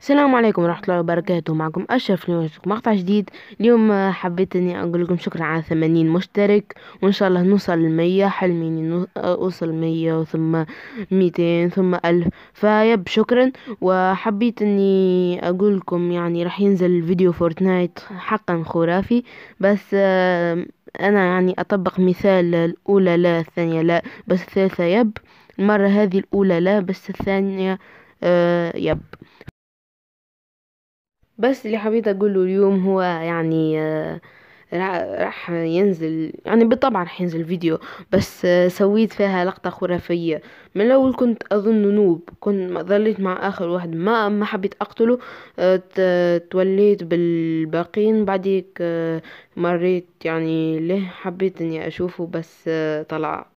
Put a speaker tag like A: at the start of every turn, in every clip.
A: السلام عليكم ورحمة الله وبركاته معكم أشرف نوشك مقطع جديد اليوم حبيت أني أقول لكم شكرا على ثمانين مشترك وإن شاء الله نوصل المية حلمي أني أوصل مية ثم ميتين ثم ألف فيب شكرا وحبيت أني أقول لكم يعني راح ينزل فيديو فورتنايت حقا خرافي بس آه، أنا يعني أطبق مثال الأولى لا الثانية لا بس الثالثة يب المرة هذه الأولى لا بس الثانية آه، يب بس اللي حبيت اقوله اليوم هو يعني آه، راح ينزل يعني بالطبع راح ينزل فيديو بس آه، سويت فيها لقطة خرافية من الأول كنت أظن نوب كنت ظليت مع آخر واحد ما ما حبيت أقتله آه، توليت بالباقين بعديك مريت يعني ليه حبيت إني أشوفه بس طلع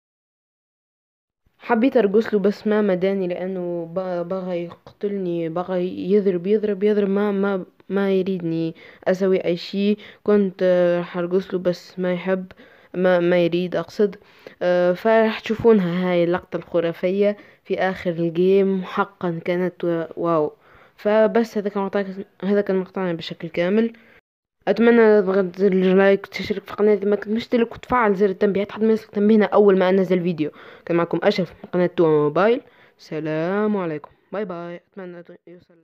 A: حبيت ارقص له بس ما مداني لانه بغى يقتلني بغى يضرب يضرب يضرب ما ما ما يريدني اسوي اي شيء كنت آه، راح ارقص له بس ما يحب ما ما يريد اقصد آه، فراح تشوفونها هاي اللقطة الخرافية في اخر الجيم حقا كانت واو فبس هذا كان مقطع هذا كان مقطعنا بشكل كامل اتمنى تضغط زر لايك وتشترك في القناه اذا ما كنت مشترك وتفعل زر التنبيهات حتى ما يصلك تنبيهنا اول ما انزل فيديو كان معكم اشرف من قناه توما موبايل سلام عليكم باي باي اتمنى يوصل